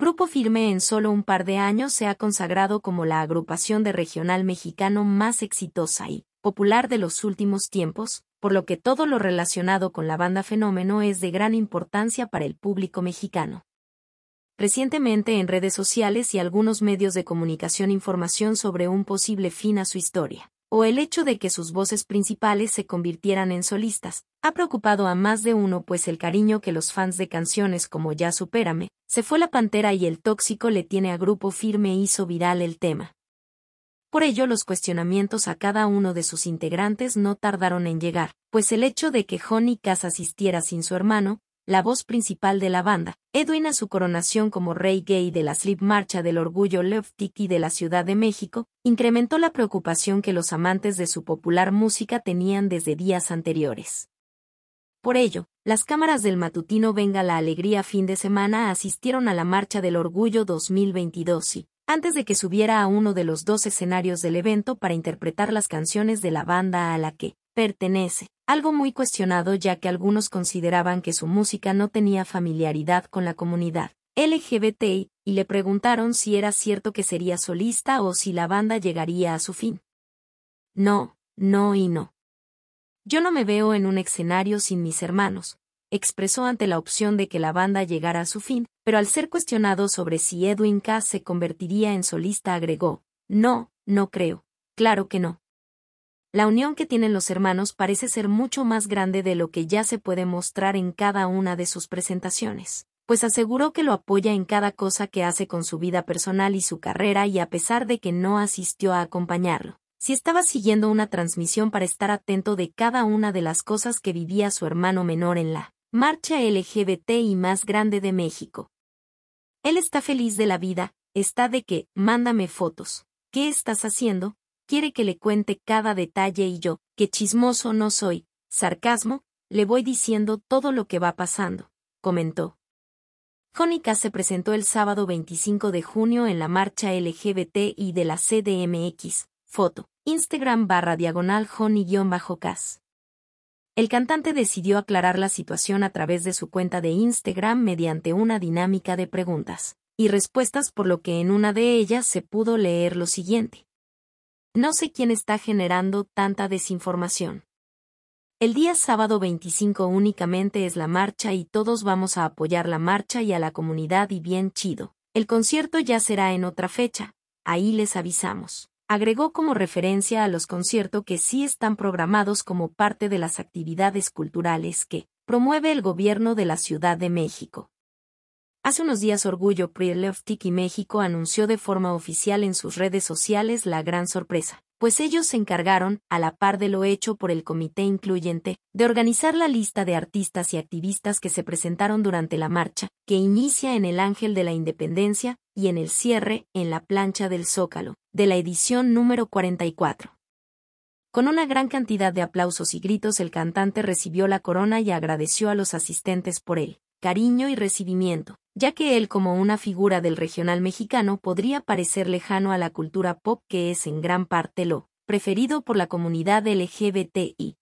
Grupo Firme en solo un par de años se ha consagrado como la agrupación de regional mexicano más exitosa y popular de los últimos tiempos, por lo que todo lo relacionado con la banda fenómeno es de gran importancia para el público mexicano. Recientemente en redes sociales y algunos medios de comunicación información sobre un posible fin a su historia o el hecho de que sus voces principales se convirtieran en solistas, ha preocupado a más de uno pues el cariño que los fans de canciones como Ya Supérame, Se fue la Pantera y El Tóxico le tiene a grupo firme hizo viral el tema. Por ello los cuestionamientos a cada uno de sus integrantes no tardaron en llegar, pues el hecho de que Johnny Cass asistiera sin su hermano, la voz principal de la banda, Edwin a su coronación como rey gay de la Slip Marcha del Orgullo Leftic y de la Ciudad de México, incrementó la preocupación que los amantes de su popular música tenían desde días anteriores. Por ello, las cámaras del matutino Venga la Alegría fin de semana asistieron a la Marcha del Orgullo 2022 y, antes de que subiera a uno de los dos escenarios del evento para interpretar las canciones de la banda a la que pertenece, algo muy cuestionado ya que algunos consideraban que su música no tenía familiaridad con la comunidad LGBTI, y le preguntaron si era cierto que sería solista o si la banda llegaría a su fin. No, no y no. Yo no me veo en un escenario sin mis hermanos, expresó ante la opción de que la banda llegara a su fin, pero al ser cuestionado sobre si Edwin Cass se convertiría en solista agregó, no, no creo, claro que no. La unión que tienen los hermanos parece ser mucho más grande de lo que ya se puede mostrar en cada una de sus presentaciones, pues aseguró que lo apoya en cada cosa que hace con su vida personal y su carrera y a pesar de que no asistió a acompañarlo. Si estaba siguiendo una transmisión para estar atento de cada una de las cosas que vivía su hermano menor en la marcha LGBT y más grande de México. Él está feliz de la vida, está de que, mándame fotos. ¿Qué estás haciendo? quiere que le cuente cada detalle y yo, que chismoso no soy, sarcasmo, le voy diciendo todo lo que va pasando, comentó. Jónica se presentó el sábado 25 de junio en la marcha LGBT y de la CDMX. Foto. Instagram barra diagonal bajo cas El cantante decidió aclarar la situación a través de su cuenta de Instagram mediante una dinámica de preguntas y respuestas por lo que en una de ellas se pudo leer lo siguiente. No sé quién está generando tanta desinformación. El día sábado 25 únicamente es la marcha y todos vamos a apoyar la marcha y a la comunidad y bien chido. El concierto ya será en otra fecha, ahí les avisamos. Agregó como referencia a los conciertos que sí están programados como parte de las actividades culturales que promueve el gobierno de la Ciudad de México. Hace unos días Orgullo Pre-Leftic y México anunció de forma oficial en sus redes sociales la gran sorpresa, pues ellos se encargaron, a la par de lo hecho por el comité incluyente, de organizar la lista de artistas y activistas que se presentaron durante la marcha, que inicia en el Ángel de la Independencia y en el cierre, en la plancha del Zócalo, de la edición número 44. Con una gran cantidad de aplausos y gritos el cantante recibió la corona y agradeció a los asistentes por el cariño y recibimiento ya que él como una figura del regional mexicano podría parecer lejano a la cultura pop que es en gran parte lo preferido por la comunidad LGBTI.